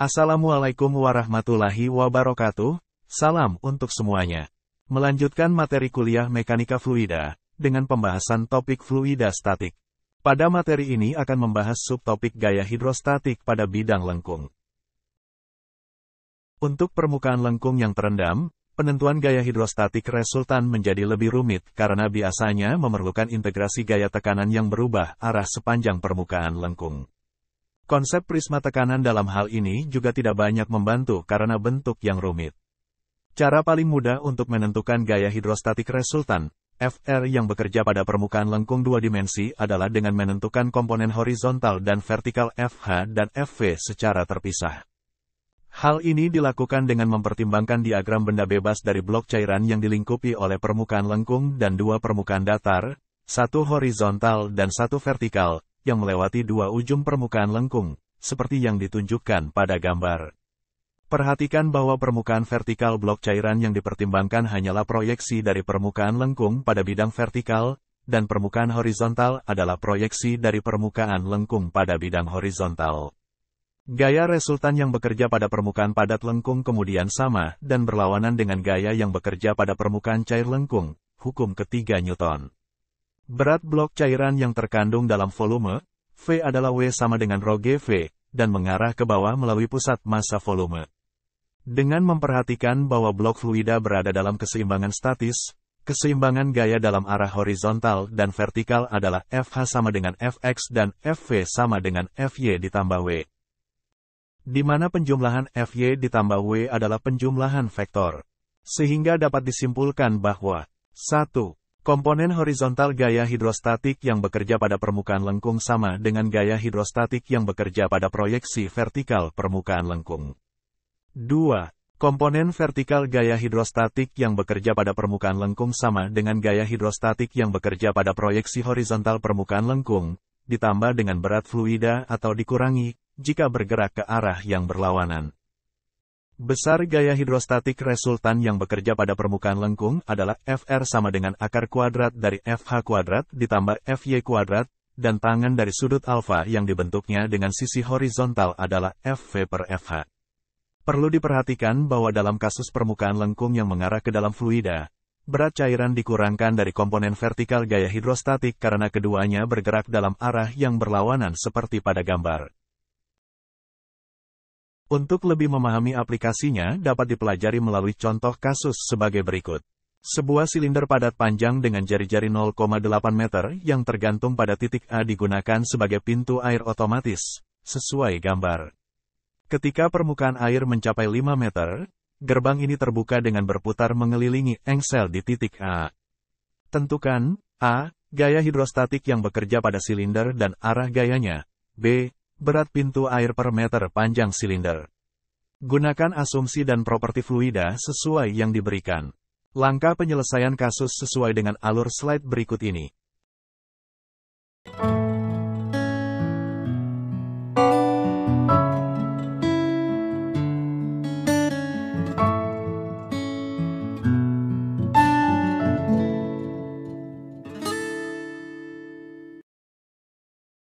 Assalamualaikum warahmatullahi wabarakatuh, salam untuk semuanya. Melanjutkan materi kuliah mekanika fluida, dengan pembahasan topik fluida statik. Pada materi ini akan membahas subtopik gaya hidrostatik pada bidang lengkung. Untuk permukaan lengkung yang terendam, penentuan gaya hidrostatik resultan menjadi lebih rumit karena biasanya memerlukan integrasi gaya tekanan yang berubah arah sepanjang permukaan lengkung. Konsep prisma tekanan dalam hal ini juga tidak banyak membantu karena bentuk yang rumit. Cara paling mudah untuk menentukan gaya hidrostatik resultan, FR yang bekerja pada permukaan lengkung dua dimensi adalah dengan menentukan komponen horizontal dan vertikal FH dan FV secara terpisah. Hal ini dilakukan dengan mempertimbangkan diagram benda bebas dari blok cairan yang dilingkupi oleh permukaan lengkung dan dua permukaan datar, satu horizontal dan satu vertikal, yang melewati dua ujung permukaan lengkung, seperti yang ditunjukkan pada gambar. Perhatikan bahwa permukaan vertikal blok cairan yang dipertimbangkan hanyalah proyeksi dari permukaan lengkung pada bidang vertikal, dan permukaan horizontal adalah proyeksi dari permukaan lengkung pada bidang horizontal. Gaya resultan yang bekerja pada permukaan padat lengkung kemudian sama dan berlawanan dengan gaya yang bekerja pada permukaan cair lengkung, hukum ketiga Newton. Berat blok cairan yang terkandung dalam volume, V adalah W sama dengan rho GV, dan mengarah ke bawah melalui pusat massa volume. Dengan memperhatikan bahwa blok fluida berada dalam keseimbangan statis, keseimbangan gaya dalam arah horizontal dan vertikal adalah FH sama dengan FX dan FV sama dengan FY ditambah W. Di mana penjumlahan FY ditambah W adalah penjumlahan vektor. Sehingga dapat disimpulkan bahwa 1. Komponen horizontal gaya hidrostatik yang bekerja pada permukaan lengkung sama dengan gaya hidrostatik yang bekerja pada proyeksi vertikal permukaan lengkung. 2. Komponen vertikal gaya hidrostatik yang bekerja pada permukaan lengkung sama dengan gaya hidrostatik yang bekerja pada proyeksi horizontal permukaan lengkung, ditambah dengan berat fluida atau dikurangi, jika bergerak ke arah yang berlawanan. Besar gaya hidrostatik resultan yang bekerja pada permukaan lengkung adalah FR sama dengan akar kuadrat dari FH kuadrat ditambah FY kuadrat, dan tangan dari sudut alfa yang dibentuknya dengan sisi horizontal adalah FV per FH. Perlu diperhatikan bahwa dalam kasus permukaan lengkung yang mengarah ke dalam fluida, berat cairan dikurangkan dari komponen vertikal gaya hidrostatik karena keduanya bergerak dalam arah yang berlawanan seperti pada gambar. Untuk lebih memahami aplikasinya dapat dipelajari melalui contoh kasus sebagai berikut. Sebuah silinder padat panjang dengan jari-jari 0,8 meter yang tergantung pada titik A digunakan sebagai pintu air otomatis, sesuai gambar. Ketika permukaan air mencapai 5 meter, gerbang ini terbuka dengan berputar mengelilingi engsel di titik A. Tentukan, A, gaya hidrostatik yang bekerja pada silinder dan arah gayanya, B, berat pintu air per meter panjang silinder. Gunakan asumsi dan properti fluida sesuai yang diberikan. Langkah penyelesaian kasus sesuai dengan alur slide berikut ini.